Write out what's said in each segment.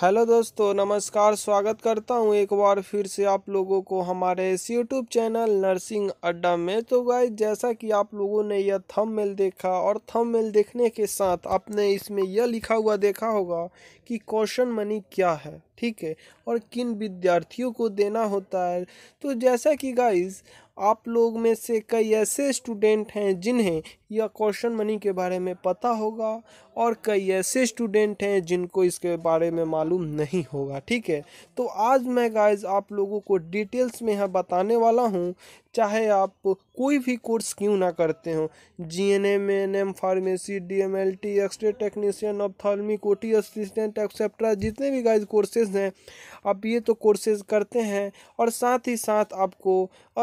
hello दोस्तों नमस्कार स्वागत करता हूं एक बार फिर से आप लोगों को हमारे इस यूट्यूब चैनल नर्सिंग अड्डा में तो गाय जैसा कि आप लोगों ने यह थम मेल देखा और थम मेल देखने के साथ आपने इसमें यह लिखा हुआ देखा होगा कि क्वेश्चन मनी क्या है ठीक है और किन विद्यार्थियों को देना होता है तो जैसा कि गाइज आप लोग में से कई ऐसे स्टूडेंट हैं जिन्हें यह क्वेश्चन मनी के बारे में पता होगा और कई ऐसे स्टूडेंट हैं जिनको इसके बारे में मालूम नहीं होगा ठीक है तो आज मैं गाइज आप लोगों को डिटेल्स में यहाँ बताने वाला हूँ चाहे आप कोई भी कोर्स क्यों ना करते हो G N M N M pharmacy D M L T x-ray technician ophthalmic O T assistant etcetera जितने भी गाइज कोर्सेज हैं आप ये तो कोर्सेज करते हैं और साथ ही साथ आपको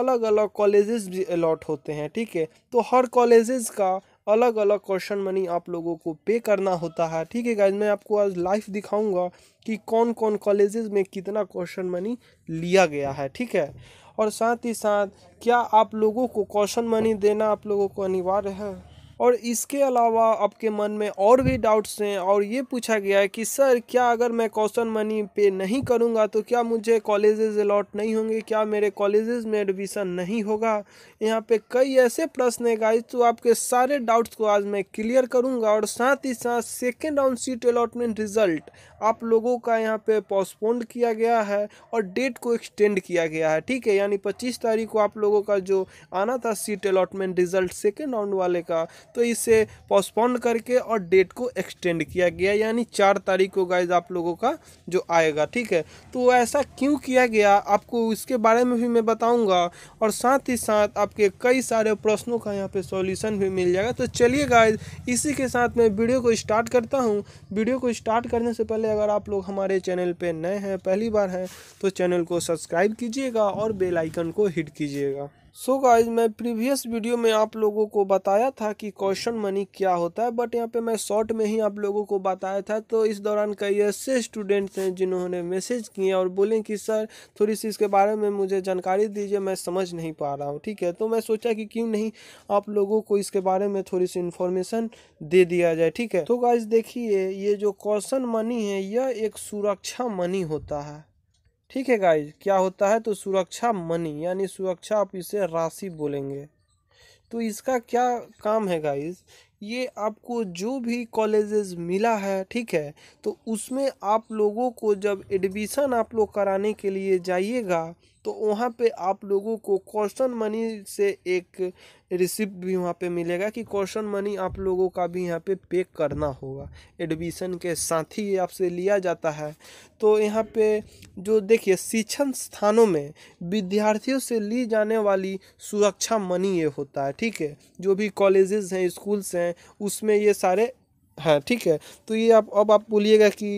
अलग अलग कॉलेजेस भी अलॉट होते हैं ठीक है तो हर कॉलेजेस का अलग अलग क्वेश्चन मनी आप लोगों को पे करना होता है ठीक है गाइज मैं आपको आज लाइव दिखाऊंगा कि कौन कौन कॉलेजेस में कितना क्वेश्चन मनी लिया गया है ठीक है और साथ ही साथ क्या आप लोगों को कौशन मनी देना आप लोगों को अनिवार्य है और इसके अलावा आपके मन में और भी डाउट्स हैं और ये पूछा गया है कि सर क्या अगर मैं कॉस्टन मनी पे नहीं करूँगा तो क्या मुझे कॉलेजेस अलॉट नहीं होंगे क्या मेरे कॉलेजेस में एडमिशन नहीं होगा यहाँ पे कई ऐसे प्रश्न है गाइज तो आपके सारे डाउट्स को आज मैं क्लियर करूँगा और साथ ही साथ second round seat allotment result आप लोगों का यहाँ पे पोस्टपोन्ड किया गया है और डेट को एक्सटेंड किया गया है ठीक है यानी पच्चीस तारीख को आप लोगों का जो आना था seat allotment result second round वाले का तो इसे पोस्टपोन करके और डेट को एक्सटेंड किया गया यानी चार तारीख को गाइज आप लोगों का जो आएगा ठीक है तो ऐसा क्यों किया गया आपको इसके बारे में भी मैं बताऊँगा और साथ ही साथ आपके कई सारे प्रश्नों का यहाँ पर सॉल्यूशन भी मिल जाएगा तो चलिए गाइज इसी के साथ मैं वीडियो को स्टार्ट करता हूँ वीडियो को स्टार्ट करने से पहले अगर आप लोग हमारे चैनल पर नए हैं पहली बार हैं तो चैनल को सब्सक्राइब कीजिएगा और बेल आइकन को हिट कीजिएगा सो so गाइज मैं प्रीवियस वीडियो में आप लोगों को बताया था कि क्वेश्चन मनी क्या होता है बट यहाँ पे मैं शॉर्ट में ही आप लोगों को बताया था तो इस दौरान कई ऐसे स्टूडेंट्स हैं जिन्होंने मैसेज किए और बोले कि सर थोड़ी सी इसके बारे में मुझे जानकारी दीजिए मैं समझ नहीं पा रहा हूँ ठीक है तो मैं सोचा कि क्यों नहीं आप लोगों को इसके बारे में थोड़ी सी इन्फॉर्मेशन दे दिया जाए ठीक है तो गाइज देखिए ये जो क्वेश्चन मनी है यह एक सुरक्षा मनी होता है ठीक है गाइज क्या होता है तो सुरक्षा मनी यानी सुरक्षा आप इसे राशि बोलेंगे तो इसका क्या काम है गाइज ये आपको जो भी कॉलेजेस मिला है ठीक है तो उसमें आप लोगों को जब एडमिशन आप लोग कराने के लिए जाइएगा तो वहाँ पे आप लोगों को क्वेश्चन मनी से एक रिसिप्ट भी वहाँ पे मिलेगा कि क्वेश्चन मनी आप लोगों का भी यहाँ पे पे करना होगा एडमिशन के साथ ही आपसे लिया जाता है तो यहाँ पे जो देखिए शिक्षण स्थानों में विद्यार्थियों से ली जाने वाली सुरक्षा मनी ये होता है ठीक है जो भी कॉलेजेस हैं स्कूल्स हैं हैं उसमें ये सारे हैं हाँ, ठीक है तो ये आप अब आप बोलिएगा कि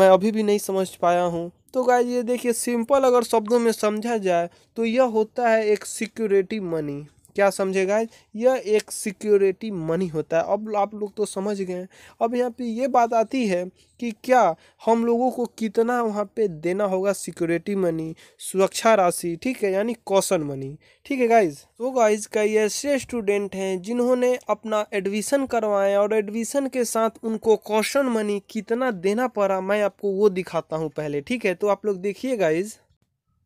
मैं अभी भी नहीं समझ पाया हूँ तो गाय ये देखिए सिंपल अगर शब्दों में समझा जाए तो यह होता है एक सिक्योरिटी मनी क्या समझे गाइज यह एक सिक्योरिटी मनी होता है अब आप लोग तो समझ गए हैं अब यहाँ पे ये बात आती है कि क्या हम लोगों को कितना वहाँ पे देना होगा सिक्योरिटी मनी सुरक्षा राशि ठीक है यानी कौशन मनी ठीक है गाइज तो गाइज कई ऐसे स्टूडेंट हैं जिन्होंने अपना एडमिशन करवाया और एडमिशन के साथ उनको कौशन मनी कितना देना पड़ा मैं आपको वो दिखाता हूँ पहले ठीक है तो आप लोग देखिए गाइज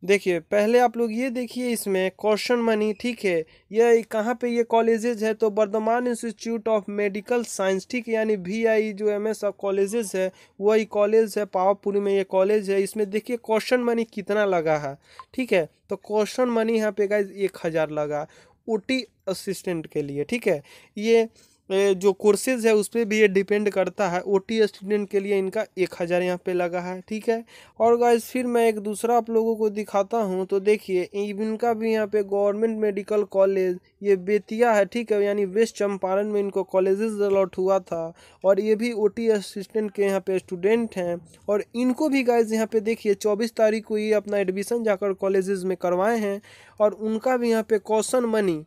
देखिए पहले आप लोग ये देखिए इसमें क्वेश्चन मनी ठीक है ये कहाँ पे ये कॉलेजेज है तो Vardhman institute of medical science ठीक है यानी वी आई जो एम एस कॉलेजेस है वही कॉलेज है पावापुरी में ये कॉलेज है इसमें देखिए क्वेश्चन मनी कितना लगा है ठीक है तो क्वेश्चन मनी यहाँ पे गाइज एक हज़ार लगा ओ असिस्टेंट के लिए ठीक है ये जो कोर्सेज है उस पर भी ये डिपेंड करता है ओ टी स्टूडेंट के लिए इनका एक हज़ार यहाँ पे लगा है ठीक है और गाइस फिर मैं एक दूसरा आप लोगों को दिखाता हूँ तो देखिए इनका भी यहाँ पे गवर्नमेंट मेडिकल कॉलेज ये बेतिया है ठीक है यानी वेस्ट चंपारण में इनको कॉलेजेस अलॉट हुआ था और ये भी ओ टी असिस्टेंट के यहाँ पर स्टूडेंट हैं और इनको भी गाइज यहाँ पर देखिए चौबीस तारीख को ये अपना एडमिशन जाकर कॉलेज में करवाए हैं और उनका भी यहाँ पर कौशन मनी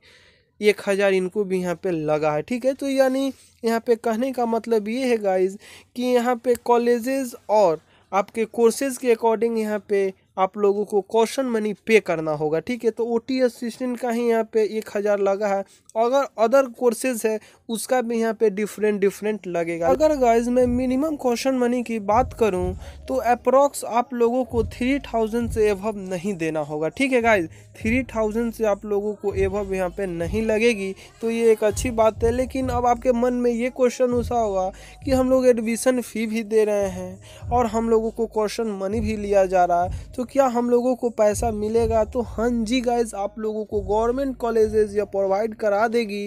एक हज़ार इनको भी यहाँ पे लगा है ठीक है तो यानी यहाँ पे कहने का मतलब ये है गाइज कि यहाँ पे कॉलेजेस और आपके कोर्सेज के अकॉर्डिंग यहाँ पे आप लोगों को कौशन मनी पे करना होगा ठीक है तो ओ टी असिस्टेंट का ही यहाँ पे एक हज़ार लगा है अगर अदर कोर्सेज है उसका भी यहाँ पे डिफरेंट डिफरेंट लगेगा अगर गाइज मैं मिनिमम कौशन मनी की बात करूँ तो अप्रॉक्स आप लोगों को थ्री थाउजेंड से एवब नहीं देना होगा ठीक है गाइज थ्री थाउजेंड से आप लोगों को एवब यहाँ पे नहीं लगेगी तो ये एक अच्छी बात है लेकिन अब आपके मन में ये क्वेश्चन उठा होगा कि हम लोग एडमिशन फ़ी भी दे रहे हैं और हम लोगों को क्वेश्चन मनी भी लिया जा रहा है तो क्या हम लोगों को पैसा मिलेगा तो हाँ जी गाइज आप लोगों को गवर्नमेंट कॉलेजेस या प्रोवाइड करा देगी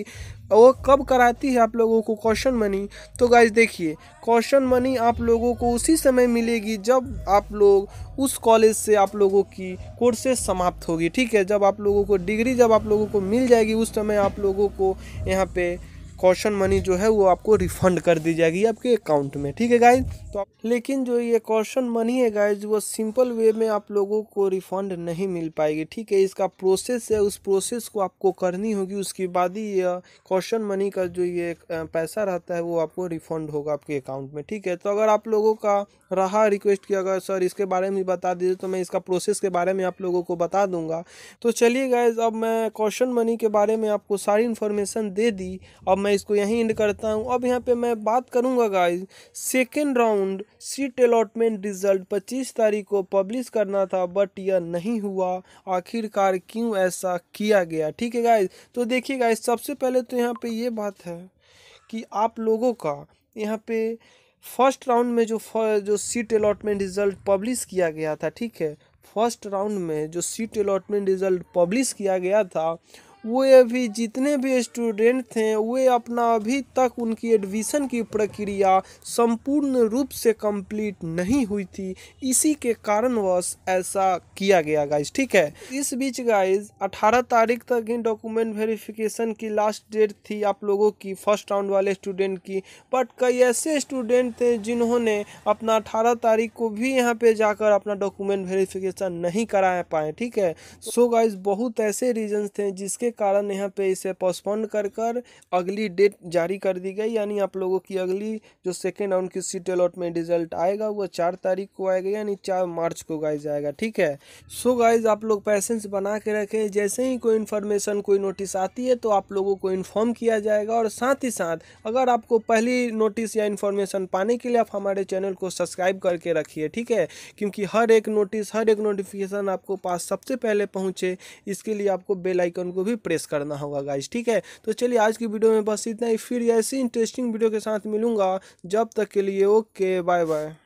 वो कब कराती है आप लोगों को क्वेश्चन मनी तो गाइज देखिए क्वेश्चन मनी आप लोगों को उसी समय मिलेगी जब आप लोग उस कॉलेज से आप लोगों की कोर्सेज समाप्त होगी ठीक है जब आप लोगों को डिग्री जब आप लोगों को मिल जाएगी उस समय आप लोगों को यहाँ पे कॉशन मनी जो है वो आपको रिफंड कर दी जाएगी आपके अकाउंट में ठीक है गाइज तो आप लेकिन जो ये कॉशन मनी है गाइज वो सिंपल वे में आप लोगों को रिफंड नहीं मिल पाएगी ठीक है इसका प्रोसेस है उस प्रोसेस को आपको करनी होगी उसके बाद ही कॉशन मनी का जो ये पैसा रहता है वो आपको रिफंड होगा आपके अकाउंट में ठीक है तो अगर आप लोगों का रहा रिक्वेस्ट किया अगर सर इसके बारे में बता दीजिए तो मैं इसका प्रोसेस के बारे में आप लोगों को बता दूंगा तो चलिए गाइज अब मैं कॉशन मनी के बारे में आपको सारी इन्फॉर्मेशन दे दी अब मैं मैं इसको यहीं इंड करता हूँ अब यहाँ पे मैं बात करूँगा guys second round seat allotment result 25 तारीख को पब्लिश करना था बट यह नहीं हुआ आखिरकार क्यों ऐसा किया गया ठीक है गाइज तो देखिए गाइज सबसे पहले तो यहाँ पे ये बात है कि आप लोगों का यहाँ पे फर्स्ट राउंड में जो जो सीट अलॉटमेंट रिजल्ट पब्लिश किया गया था ठीक है फर्स्ट राउंड में जो सीट अलॉटमेंट रिजल्ट पब्लिश किया गया था वो अभी जितने भी स्टूडेंट थे वे अपना अभी तक उनकी एडमिशन की प्रक्रिया संपूर्ण रूप से कंप्लीट नहीं हुई थी इसी के कारणवश ऐसा किया गया गाइज ठीक है इस बीच गाइज 18 तारीख तक ही डॉक्यूमेंट वेरिफिकेशन की लास्ट डेट थी आप लोगों की फर्स्ट राउंड वाले स्टूडेंट की बट कई ऐसे स्टूडेंट थे जिन्होंने अपना अठारह तारीख को भी यहाँ पे जाकर अपना डॉक्यूमेंट वेरीफिकेशन नहीं करा पाए ठीक है सो so गाइज बहुत ऐसे रीजन थे जिसके कारण यहाँ पे इसे पोस्टपोन कर कर अगली डेट जारी कर दी गई यानी आप लोगों की अगली जो सेकेंड राउंड की सीट अलॉटमेंट रिजल्ट आएगा वो चार तारीख को आएगा यानी चार मार्च को गाइज जाएगा ठीक है सो so गाइज आप लोग पैसेंस बना के रखें जैसे ही कोई इन्फॉर्मेशन कोई नोटिस आती है तो आप लोगों को इन्फॉर्म किया जाएगा और साथ ही साथ अगर आपको पहली नोटिस या इन्फॉर्मेशन पाने के लिए आप हमारे चैनल को सब्सक्राइब करके रखिए ठीक है क्योंकि हर एक नोटिस हर एक नोटिफिकेशन आपको पास सबसे पहले पहुंचे इसके लिए आपको बेल आइकन को भी प्रेस करना होगा गाइज ठीक है तो चलिए आज की वीडियो में बस इतना ही फिर ऐसी इंटरेस्टिंग वीडियो के साथ मिलूंगा जब तक के लिए ओके बाय बाय